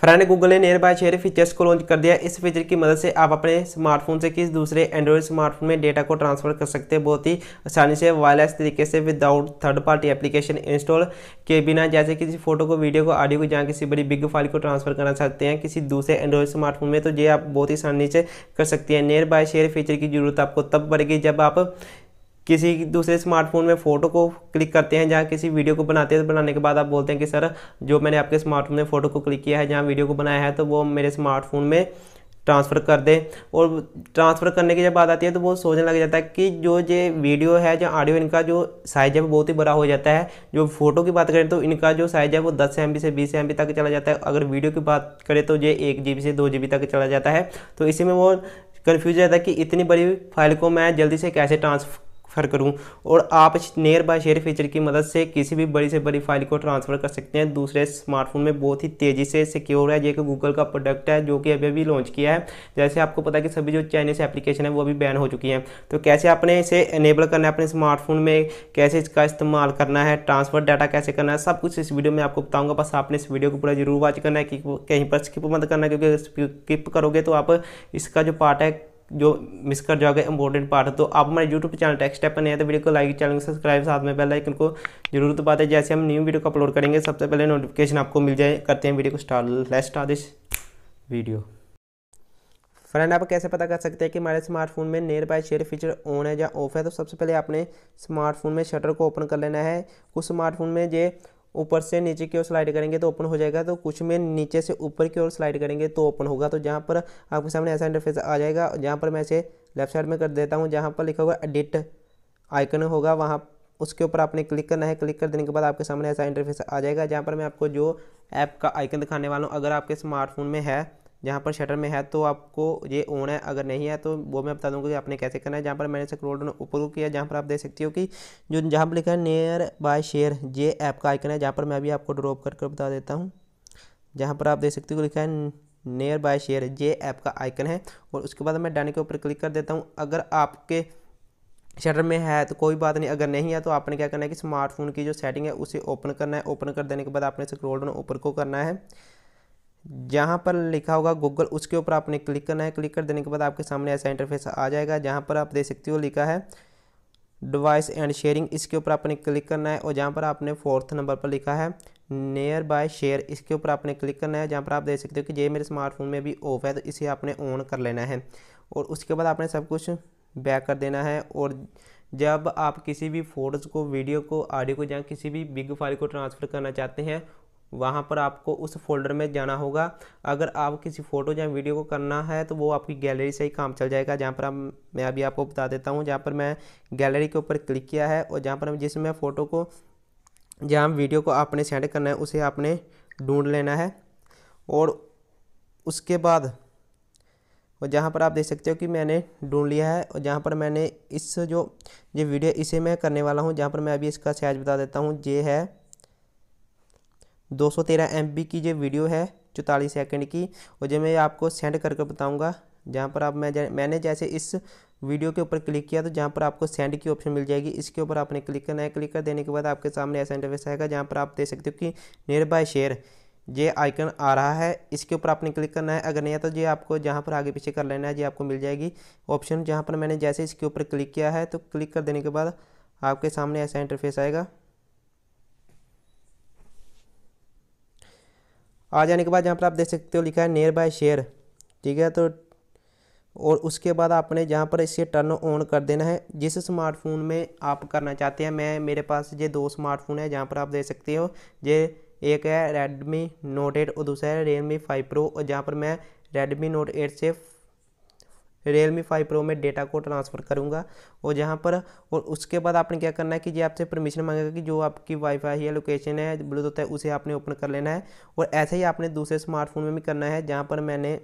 friend Google ने nearby share features को launch कर दिया इस फीचर की मदद से आप अपने स्मार्टफोन से किसी दूसरे एंड्रॉयड स्मार्टफोन में डेटा को ट्रांसफर कर सकते हैं बहुत ही आसानी से वायरलेस तरीके से without third party application install के बिना जैसे किसी फोटो को वीडियो को ऑडियो को जहाँ किसी बड़ी बिग फाइल को ट्रांसफर करना चाहते हैं किसी दूसरे एंड्रॉयड स्मार्टफोन में तो ये आप बहुत ही आसानी से कर सकते हैं नियर बाय शेयर फीचर की जरूरत आपको तब पड़ेगी जब आप किसी दूसरे स्मार्टफोन में फ़ोटो को क्लिक करते हैं जहाँ किसी वीडियो को बनाते हैं तो बनाने के बाद आप बोलते हैं कि सर जो मैंने आपके स्मार्टफोन में फ़ोटो को क्लिक किया है जहाँ वीडियो को बनाया है तो वो मेरे स्मार्टफोन में ट्रांसफ़र कर दे और ट्रांसफ़र करने की जब बात आती है तो वो सोचने लग जाता है कि जो ये वीडियो है जो ऑडियो इनका जो साइज है वो बहुत ही बड़ा हो जाता है जो फ़ोटो की बात करें तो इनका जो साइज है वो दस एम से बीस एम तक चला जाता है अगर वीडियो की बात करें तो ये एक जी से दो जी तक चला जाता है तो इसी में वो कन्फ्यूज रहता है कि इतनी बड़ी फाइल को मैं जल्दी से कैसे ट्रांसफ ट्रांसफ़र करूँ और आप नियर बाय शेयर फीचर की मदद से किसी भी बड़ी से बड़ी फाइल को ट्रांसफ़र कर सकते हैं दूसरे स्मार्टफोन में बहुत ही तेज़ी से सिक्योर है ये कि गूगल का प्रोडक्ट है जो कि अभी अभी लॉन्च किया है जैसे आपको पता है कि सभी जो चाइनीज एप्लीकेशन है वो अभी बैन हो चुकी हैं तो कैसे आपने इसे इनेबल करना है अपने स्मार्टफोन में कैसे इसका इस्तेमाल करना है ट्रांसफ़र डाटा कैसे करना है सब कुछ इस वीडियो में आपको बताऊँगा बस आपने इस वीडियो को पूरा जरूर वॉच करना है कि कहीं पर स्किप मत करना क्योंकि स्किप करोगे तो आप इसका जो पार्ट है जो मिस कर जाओगे इंपॉर्टेंट पार्ट तो आप हमारे यूट्यूब चैनल टेक्स्ट पर नहीं है तो वीडियो को लाइक चैनल को सब्सक्राइब साथ में बेल आइकन को जरूर तो बात है जैसे हम न्यू वीडियो को अपलोड करेंगे सबसे पहले नोटिफिकेशन आपको मिल जाए करते हैं वीडियो को start let start this video friend आप कैसे पता कर सकते हैं कि हमारे स्मार्टफोन में nearby share feature on है या ऑफ है तो सबसे पहले आपने स्मार्टफोन में शटर को ओपन कर लेना है कुछ स्मार्टफोन में ये ऊपर से नीचे की ओर स्लाइड करेंगे तो ओपन हो जाएगा तो कुछ में नीचे से ऊपर की ओर स्लाइड करेंगे तो ओपन होगा तो जहाँ पर आपके सामने ऐसा इंटरफेस आ जाएगा जहाँ पर मैं इसे लेफ्ट साइड में कर देता हूँ जहाँ पर लिखा हुआ एडिट आइकन होगा वहाँ उसके ऊपर आपने क्लिक करना है क्लिक कर देने के बाद आपके सामने ऐसा इंटरफेस आ जाएगा जहाँ पर मैं आपको जो ऐप का आइकन दिखाने वाला हूँ अगर आपके स्मार्टफोन में है जहाँ पर शटर में है तो आपको ये ऑन है अगर नहीं है तो वो मैं बता दूंगा कि आपने कैसे करना है जहाँ पर मैंने स्क्रोल डाउन ऊपर को किया जहाँ पर आप देख सकती हो कि जो जहाँ पर लिखा है नियर बाय शेयर ये ऐप का आइकन है जहाँ पर मैं अभी आपको ड्रॉप करके बता देता हूँ जहाँ पर आप देख सकते हो लिखा है नियर बाय शेयर ये ऐप का आइकन है और उसके बाद मैं डाने के ऊपर क्लिक कर देता हूँ अगर आपके शटर में है तो कोई बात नहीं अगर नहीं है तो आपने क्या करना है कि स्मार्टफोन की जो सेटिंग है उसे ओपन करना है ओपन कर देने के बाद आपने स्क्रोल डाउन ऊपर को करना है जहाँ पर लिखा होगा गूगल उसके ऊपर आपने क्लिक करना है क्लिक कर देने के बाद आपके सामने ऐसा इंटरफेस आ जाएगा जहाँ पर आप देख सकते हो लिखा है डिवाइस एंड शेयरिंग इसके ऊपर आपने क्लिक करना है और जहाँ पर आपने फोर्थ नंबर पर लिखा है नियर बाय शेयर इसके ऊपर आपने क्लिक करना है जहाँ पर आप देख सकते हो कि ये मेरे स्मार्टफोन में भी ऑफ है तो इसे आपने ऑन कर लेना है और उसके बाद आपने सब कुछ बैक कर देना है और जब आप किसी भी फोटोज़ को वीडियो को ऑडियो को या किसी भी बिग फाइल को ट्रांसफ़र करना चाहते हैं वहाँ पर आपको उस फोल्डर में जाना होगा अगर आप किसी फ़ोटो या वीडियो को करना है तो वो आपकी गैलरी से ही काम चल जाएगा जहाँ पर मैं अभी आपको बता देता हूँ जहाँ पर मैं गैलरी के ऊपर क्लिक किया है और जहाँ पर जिसमें फ़ोटो को जहाँ वीडियो को आपने सेंड करना है उसे आपने ढूंढ लेना है और उसके बाद और जहाँ पर आप देख सकते हो कि मैंने ढूंढ लिया है और जहाँ पर मैंने इस जो ये वीडियो इसे मैं करने वाला हूँ जहाँ पर मैं अभी इसका साइज बता देता हूँ ये है दो सौ तेरह एम बी की जो वीडियो है चौतालीस सेकंड की और जो मैं आपको सेंड करके बताऊंगा जहाँ पर आप मैं मैंने जैसे इस वीडियो के ऊपर क्लिक किया तो जहाँ पर आपको सेंड की ऑप्शन मिल जाएगी इसके ऊपर आपने क्लिक करना है क्लिक कर देने के बाद आपके सामने ऐसा इंटरफेस आएगा जहाँ पर आप देख सकते हो कि नियर बाय शेयर ये आइकन आ रहा है इसके ऊपर आपने क्लिक करना है अगर नहीं आता तो ये आपको जहाँ पर आगे पीछे कर लेना है जी आपको मिल जाएगी ऑप्शन जहाँ पर मैंने जैसे इसके ऊपर क्लिक किया है तो क्लिक कर देने के बाद आपके सामने ऐसा इंटरफेस आएगा आ जाने के बाद यहाँ पर आप देख सकते हो लिखा है नियर बाय शेयर ठीक है तो और उसके बाद आपने जहाँ पर इसे टर्न ऑन कर देना है जिस स्मार्टफोन में आप करना चाहते हैं मैं मेरे पास ये दो स्मार्टफोन है जहाँ पर आप देख सकते हो ये एक है रेडमी नोट एट और दूसरा है रियलमी फाइव प्रो और जहाँ पर मैं रेडमी नोट एट से रियलमी फाइव प्रो में डेटा को ट्रांसफ़र करूँगा और जहाँ पर और उसके बाद आपने क्या करना है कि जी आपसे परमिशन मांगेगा कि जो आपकी वाईफाई या लोकेशन है ब्लूटूथ है उसे आपने ओपन कर लेना है और ऐसे ही आपने दूसरे स्मार्टफोन में भी करना है जहाँ पर मैंने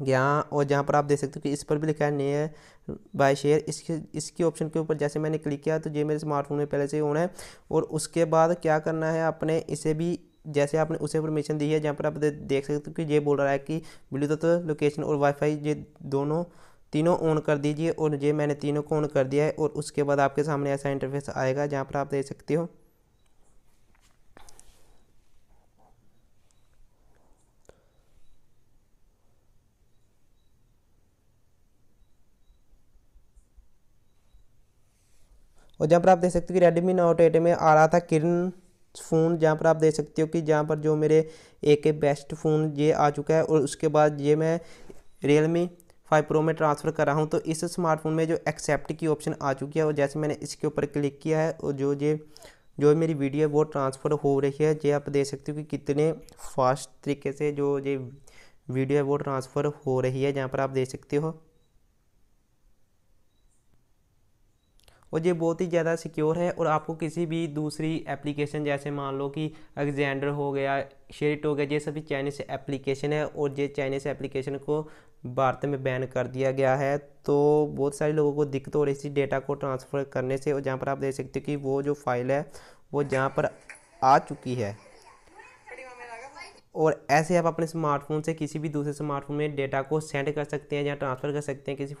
गया और जहाँ पर आप देख सकते हो कि इस पर भी लिखा है नियर बाय शेयर इसके इसके ऑप्शन के ऊपर जैसे मैंने क्लिक किया तो ये मेरे स्मार्टफोन में पहले से ही होना है और उसके बाद क्या करना है आपने इसे भी जैसे आपने उसे इन्फॉर्मेशन दी है जहाँ पर आप देख सकते हो कि ये बोल रहा है कि ब्लूटूथ लोकेशन और वाईफाई ये दोनों तीनों ऑन कर दीजिए और ये मैंने तीनों को ऑन कर दिया है और उसके बाद आपके सामने ऐसा इंटरफेस आएगा जहाँ पर आप देख सकते हो और जहाँ पर आप देख सकते हो कि रेडमी नोट एट में आ रहा था किरण फ़ोन जहाँ पर आप देख सकते हो कि जहाँ पर जो मेरे ए के बेस्ट फ़ोन ये आ चुका है और उसके बाद ये मैं रियलमी फाइव प्रो में ट्रांसफ़र कर रहा हूँ तो इस स्मार्टफोन में जो एक्सेप्ट की ऑप्शन आ चुकी है और जैसे मैंने इसके ऊपर क्लिक किया है और जो ये जो मेरी वीडियो है वो ट्रांसफ़र हो रही है ये आप देख सकते हो कि कितने फास्ट तरीके से जो ये वीडियो है वो ट्रांसफ़र हो रही है जहाँ पर आप देख सकते हो और ये बहुत ही ज़्यादा सिक्योर है और आपको किसी भी दूसरी एप्लीकेशन जैसे मान लो कि एग्जेंडर हो गया शेरिट हो गया ये सभी चाइनीस एप्लीकेशन है और ये चाइनीस एप्लीकेशन को भारत में बैन कर दिया गया है तो बहुत सारे लोगों को दिक्कत हो रही थी डेटा को ट्रांसफ़र करने से और जहाँ पर आप देख सकते हो कि वो जो फाइल है वो जहाँ पर आ चुकी है और ऐसे आप अपने स्मार्टफोन से किसी भी दूसरे स्मार्टफोन में डेटा को सेंड कर सकते हैं या ट्रांसफ़र कर सकते हैं किसी